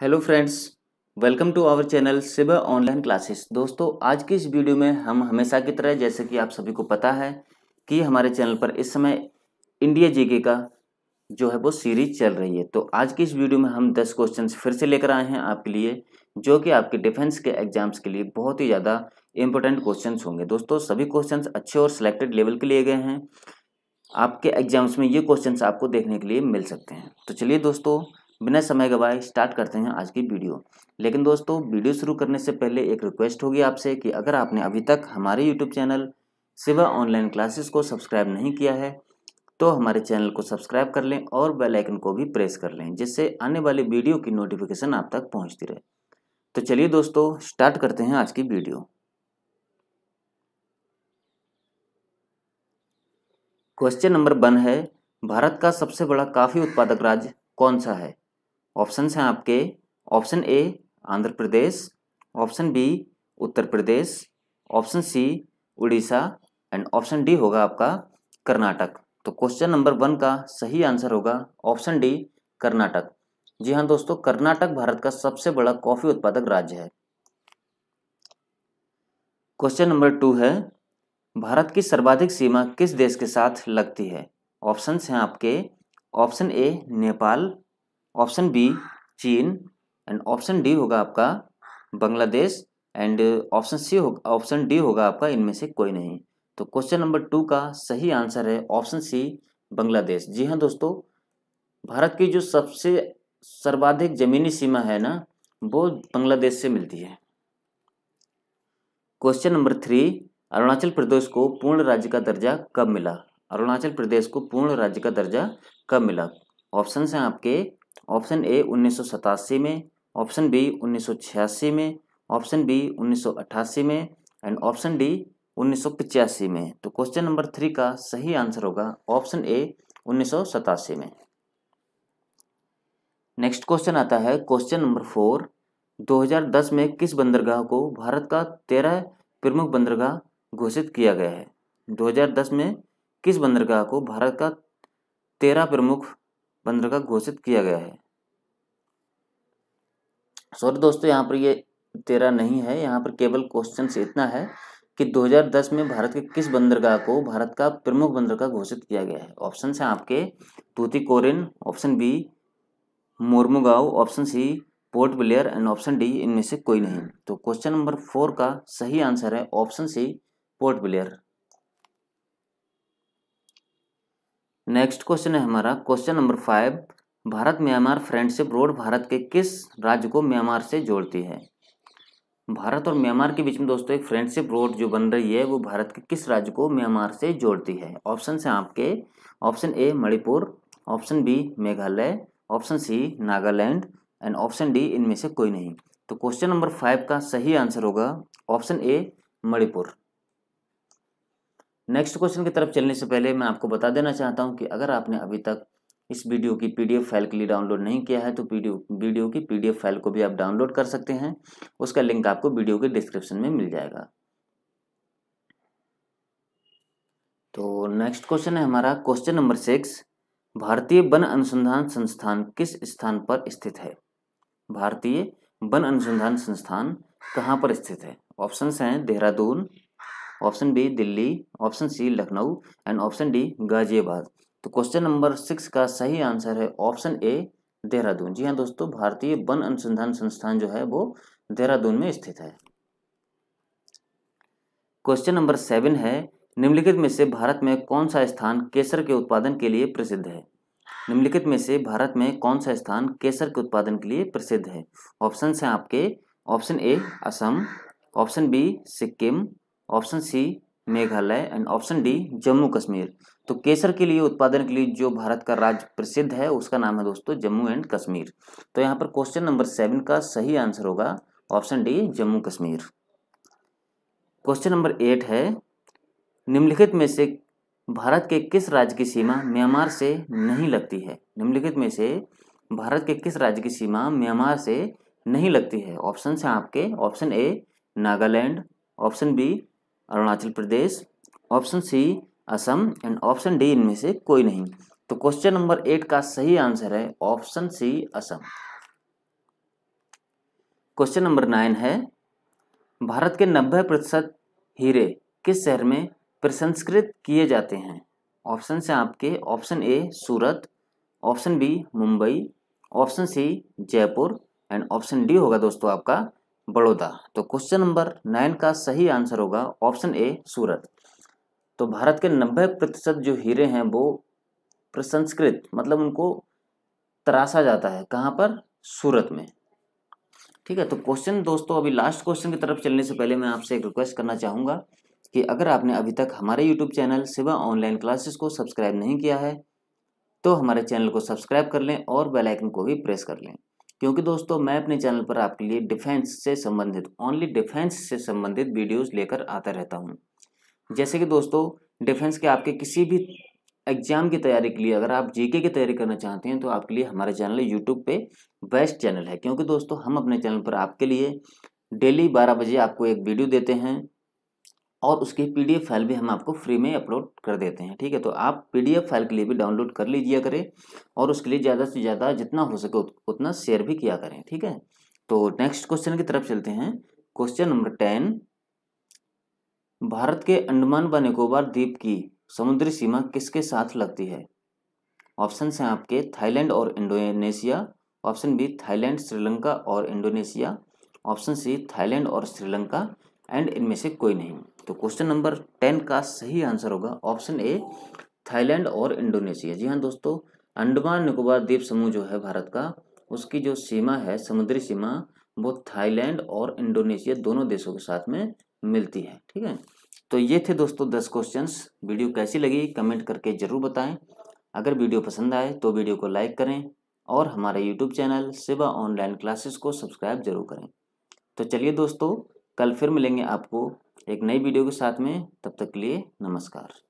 hello friends welcome to our channel Siva online classes दोस्तों आज की इस वीडियो में हम हमेशा की तरह जैसे कि आप सभी को पता है कि हमारे चैनल पर इस समय इंडिया जीके का जो है वो सीरीज चल रही है तो आज की इस वीडियो में हम 10 क्वेश्चंस फिर से लेकर आए हैं आपके लिए जो कि आपके डिफेंस के एग्जाम्स के लिए बहुत ही ज़्यादा इंपॉर्टेंट क्वेश्चन होंगे दोस्तों सभी क्वेश्चन अच्छे और सिलेक्टेड लेवल के लिए गए हैं आपके एग्जाम्स में ये क्वेश्चन आपको देखने के लिए मिल सकते हैं तो चलिए दोस्तों बिना समय गवाए स्टार्ट करते हैं आज की वीडियो लेकिन दोस्तों वीडियो शुरू करने से पहले एक रिक्वेस्ट होगी आपसे कि अगर आपने अभी तक हमारे YouTube channel Siva online classes को सब्सक्राइब नहीं किया है तो हमारे चैनल को सब्सक्राइब कर लें और बेल आइकन को भी प्रेस कर लें जिससे आने वाली वीडियो की नोटिफिकेशन आप तक पहुंचती रहे तो चलिए दोस्तों स्टार्ट करते हैं आज की वीडियो क्वेश्चन नंबर वन है भारत का सबसे बड़ा काफी उत्पादक राज्य कौन सा है ऑप्शन हैं आपके option A Andhra Pradesh option B Uttar Pradesh option C Orissa and option D होगा आपका कर्नाटक तो क्वेश्चन नंबर वन का सही आंसर होगा ऑप्शन डी कर्नाटक जी हाँ दोस्तों कर्नाटक भारत का सबसे बड़ा कॉफी उत्पादक राज्य है क्वेश्चन नंबर टू है भारत की सर्वाधिक सीमा किस देश के साथ लगती है ऑप्शन हैं आपके option A Nepal option B चीन एंड ऑप्शन डी होगा आपका बांग्लादेश एंड ऑप्शन सी होगा ऑप्शन डी होगा आपका इनमें से कोई नहीं तो क्वेश्चन नंबर टू का सही आंसर है ऑप्शन सी बांग्लादेश जी हाँ दोस्तों भारत की जो सबसे सर्वाधिक जमीनी सीमा है ना वो बांग्लादेश से मिलती है question number three Arunachal Pradesh को पूर्ण राज्य का दर्जा कब मिला अरुणाचल प्रदेश को पूर्ण राज्य का दर्जा कब मिला ऑप्शन हैं आपके ऑप्शन ए उन्नीस में ऑप्शन बी उन्नीस में ऑप्शन बी उन्नीस में एंड ऑप्शन डी उन्नीस में तो क्वेश्चन नंबर थ्री का सही आंसर होगा ऑप्शन ए उन्नीस में नेक्स्ट क्वेश्चन आता है क्वेश्चन नंबर फोर 2010 में किस बंदरगाह को भारत का तेरह प्रमुख बंदरगाह घोषित किया गया है 2010 में किस बंदरगाह को भारत का तेरह प्रमुख पंद्रह का घोषित किया गया है सॉरी दोस्तों यहाँ पर ये तेरह नहीं है यहाँ पर केवल क्वेश्चन से इतना है कि 2010 में भारत के किस बंदरगाह को भारत का प्रमुख बंदरगाह घोषित किया गया है ऑप्शन है आपके कोरिन option B Mormugao option C Port Blair and option D इनमें से कोई नहीं तो क्वेश्चन नंबर फोर का सही आंसर है option C Port Blair next question है हमारा question number five Bharat Myanmar friendship road Bharat के किस राज्य को म्यांमार से जोड़ती है भारत और म्यांमार के बीच में दोस्तों एक फ्रेंडशिप रोड जो बन रही है वो भारत के किस राज्य को म्यांमार से जोड़ती है ऑप्शन है आपके option A Manipur option B Meghalaya option C Nagaland and option D इनमें से कोई नहीं तो क्वेश्चन नंबर फाइव का सही आंसर होगा option A Manipur next question की तरफ चलने से पहले मैं आपको बता देना चाहता हूँ कि अगर आपने अभी तक इस वीडियो की पीडीएफ फाइल के लिए डाउनलोड नहीं किया है तो वीडियो की पीडीएफ फाइल को भी आप डाउनलोड कर सकते हैं उसका लिंक आपको वीडियो के डिस्क्रिप्शन में मिल जाएगा तो नेक्स्ट क्वेश्चन है हमारा क्वेश्चन नंबर सिक्स भारतीय वन अनुसंधान संस्थान किस स्थान पर स्थित है भारतीय वन अनुसंधान संस्थान कहाँ पर स्थित है ऑप्शन हैं Dehradun option B Delhi option C Lucknow and option D Ghaziabad तो क्वेश्चन नंबर सिक्स का सही आंसर है ऑप्शन ए देहरादून जी हाँ दोस्तों भारतीय वन अनुसंधान संस्थान जो है वो देहरादून में स्थित है क्वेश्चन नंबर सेवन है निम्नलिखित में से भारत में कौन सा स्थान केसर के उत्पादन के लिए प्रसिद्ध है निम्नलिखित में से भारत में कौन सा स्थान केसर के उत्पादन के लिए प्रसिद्ध है ऑप्शन हैं आपके option A Assam option B Sikkim option C Meghalaya and option D Jammu Kashmir तो केसर के लिए उत्पादन के लिए जो भारत का राज्य प्रसिद्ध है उसका नाम है दोस्तों जम्मू एंड कश्मीर तो यहाँ पर क्वेश्चन नंबर सेवन का सही आंसर होगा option D Jammu Kashmir question number eight है निम्नलिखित में से भारत के किस राज्य की सीमा म्यांमार से नहीं लगती है निम्नलिखित में से भारत के किस राज्य की सीमा म्यांमार से नहीं लगती है ऑप्शन हैं आपके option A Nagaland option B Arunachal Pradesh option C Assam and option D इनमें से कोई नहीं तो क्वेश्चन नंबर एट का सही आंसर है option C Assam question number nine है भारत के नब्बे प्रतिशत हीरे किस शहर में प्रसंस्कृत किए जाते हैं ऑप्शन से आपके option A Surat option B Mumbai option C Jaipur and option D होगा दोस्तों आपका बड़ौदा तो क्वेश्चन नंबर नाइन का सही आंसर होगा ऑप्शन ए सूरत तो भारत के नब्बे प्रतिशत जो हीरे हैं वो प्रसंस्कृत मतलब उनको तराशा जाता है कहाँ पर सूरत में ठीक है तो क्वेश्चन दोस्तों अभी लास्ट क्वेश्चन की तरफ चलने से पहले मैं आपसे एक रिक्वेस्ट करना चाहूँगा कि अगर आपने अभी तक हमारे YouTube channel Siva online classes को सब्सक्राइब नहीं किया है तो हमारे चैनल को सब्सक्राइब कर लें और बेलाइकन को भी प्रेस कर लें क्योंकि दोस्तों मैं अपने चैनल पर आपके लिए डिफेंस से संबंधित ओनली डिफेंस से संबंधित वीडियोस लेकर आता रहता हूँ जैसे कि दोस्तों डिफेंस के आपके किसी भी एग्जाम की तैयारी के लिए अगर आप जीके की तैयारी करना चाहते हैं तो आपके लिए हमारा चैनल यूट्यूब पे बेस्ट चैनल है क्योंकि दोस्तों हम अपने चैनल पर आपके लिए डेली बारह बजे आपको एक वीडियो देते हैं और उसके पीडीएफ फाइल भी हम आपको फ्री में अपलोड कर देते हैं ठीक है तो आप पीडीएफ फाइल के लिए भी डाउनलोड कर लीजिए करें और उसके लिए ज़्यादा से ज़्यादा जितना हो सके उतना शेयर भी किया करें ठीक है तो नेक्स्ट क्वेश्चन की तरफ चलते हैं क्वेश्चन नंबर टेन भारत के अंडमान व निकोबार द्वीप की समुद्री सीमा किसके साथ लगती है ऑप्शन हैं आपके थाईलैंड और Indonesia option B Thailand Sri Lanka और इंडोनेशिया ऑप्शन सी थाईलैंड और श्रीलंका एंड इनमें से कोई नहीं तो क्वेश्चन नंबर टेन का सही आंसर होगा ऑप्शन ए थाईलैंड और इंडोनेशिया जी हाँ दोस्तों अंडमान निकोबार द्वीप समूह जो है भारत का उसकी जो सीमा है समुद्री सीमा वो थाईलैंड और इंडोनेशिया दोनों देशों के साथ में मिलती है ठीक है तो ये थे दोस्तों दस क्वेश्चंस वीडियो कैसी लगी कमेंट करके ज़रूर बताएं अगर वीडियो पसंद आए तो वीडियो को लाइक करें और हमारे YouTube channel Siva online classes को सब्सक्राइब जरूर करें तो चलिए दोस्तों कल फिर मिलेंगे आपको एक नई वीडियो के साथ में तब तक के लिए नमस्कार